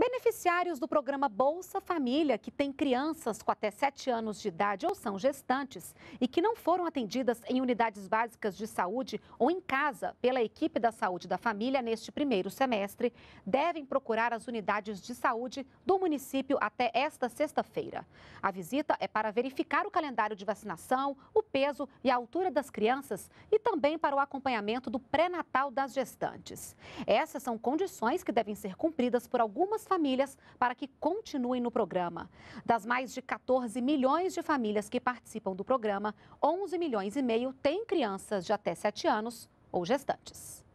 Beneficiários do programa Bolsa Família, que têm crianças com até 7 anos de idade ou são gestantes e que não foram atendidas em unidades básicas de saúde ou em casa pela equipe da saúde da família neste primeiro semestre, devem procurar as unidades de saúde do município até esta sexta-feira. A visita é para verificar o calendário de vacinação, o peso e a altura das crianças e também para o acompanhamento do pré-natal das gestantes. Essas são condições que devem ser cumpridas por algumas famílias para que continuem no programa. Das mais de 14 milhões de famílias que participam do programa, 11 milhões e meio têm crianças de até 7 anos ou gestantes.